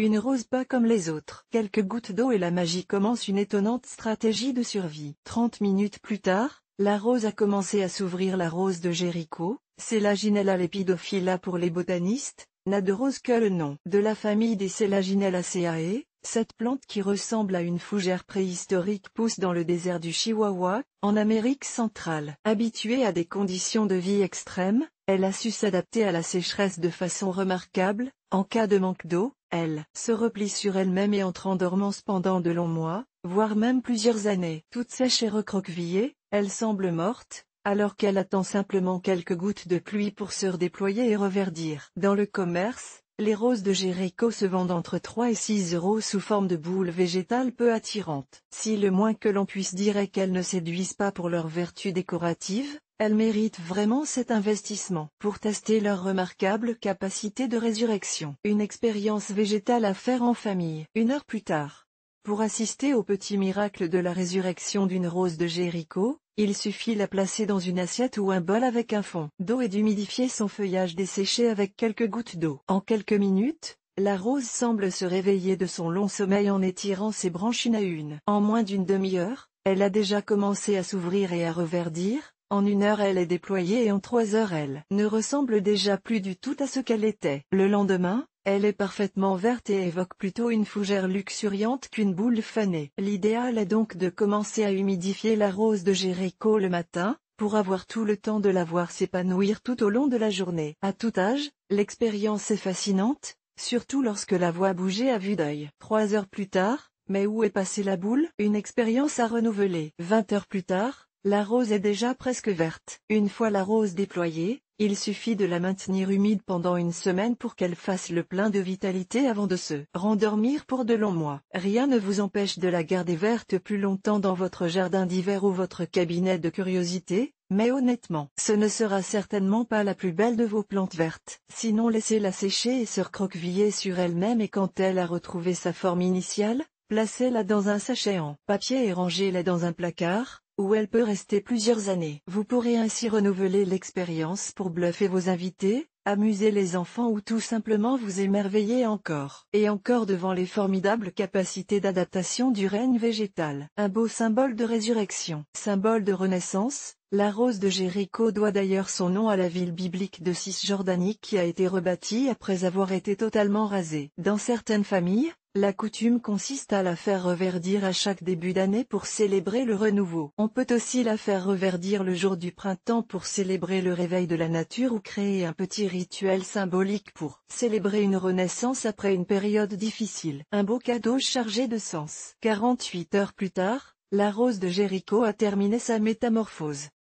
Une rose pas comme les autres. Quelques gouttes d'eau et la magie commence une étonnante stratégie de survie. 30 minutes plus tard, la rose a commencé à s'ouvrir la rose de Jéricho, Selaginella lepidophila pour les botanistes, n'a de rose que le nom. De la famille des cae, cette plante qui ressemble à une fougère préhistorique pousse dans le désert du Chihuahua, en Amérique centrale. Habituée à des conditions de vie extrêmes, elle a su s'adapter à la sécheresse de façon remarquable, en cas de manque d'eau, elle se replie sur elle-même et entre en dormance pendant de longs mois, voire même plusieurs années. Toute sèche et recroquevillée, elle semble morte, alors qu'elle attend simplement quelques gouttes de pluie pour se redéployer et reverdir. Dans le commerce, les roses de Jéricho se vendent entre 3 et 6 euros sous forme de boules végétales peu attirantes. Si le moins que l'on puisse dire est qu'elles ne séduisent pas pour leurs vertus décoratives, elles méritent vraiment cet investissement pour tester leur remarquable capacité de résurrection. Une expérience végétale à faire en famille. Une heure plus tard, pour assister au petit miracle de la résurrection d'une rose de Jéricho, il suffit la placer dans une assiette ou un bol avec un fond d'eau et d'humidifier son feuillage desséché avec quelques gouttes d'eau. En quelques minutes, la rose semble se réveiller de son long sommeil en étirant ses branches une à une. En moins d'une demi-heure, elle a déjà commencé à s'ouvrir et à reverdir, en une heure elle est déployée et en trois heures elle ne ressemble déjà plus du tout à ce qu'elle était. Le lendemain, elle est parfaitement verte et évoque plutôt une fougère luxuriante qu'une boule fanée. L'idéal est donc de commencer à humidifier la rose de Jéricho le matin, pour avoir tout le temps de la voir s'épanouir tout au long de la journée. À tout âge, l'expérience est fascinante, surtout lorsque la voix bouger à vue d'œil. Trois heures plus tard, mais où est passée la boule Une expérience à renouveler. Vingt heures plus tard, la rose est déjà presque verte. Une fois la rose déployée, il suffit de la maintenir humide pendant une semaine pour qu'elle fasse le plein de vitalité avant de se rendormir pour de longs mois. Rien ne vous empêche de la garder verte plus longtemps dans votre jardin d'hiver ou votre cabinet de curiosité, mais honnêtement, ce ne sera certainement pas la plus belle de vos plantes vertes. Sinon laissez-la sécher et se recroqueviller sur elle-même et quand elle a retrouvé sa forme initiale, placez-la dans un sachet en papier et rangez-la dans un placard, où elle peut rester plusieurs années. Vous pourrez ainsi renouveler l'expérience pour bluffer vos invités, amuser les enfants ou tout simplement vous émerveiller encore et encore devant les formidables capacités d'adaptation du règne végétal. Un beau symbole de résurrection, symbole de renaissance, la rose de Jéricho doit d'ailleurs son nom à la ville biblique de Cisjordanie qui a été rebâtie après avoir été totalement rasée. Dans certaines familles, la coutume consiste à la faire reverdir à chaque début d'année pour célébrer le renouveau. On peut aussi la faire reverdir le jour du printemps pour célébrer le réveil de la nature ou créer un petit rituel symbolique pour célébrer une renaissance après une période difficile. Un beau cadeau chargé de sens. 48 heures plus tard, la rose de Jéricho a terminé sa métamorphose.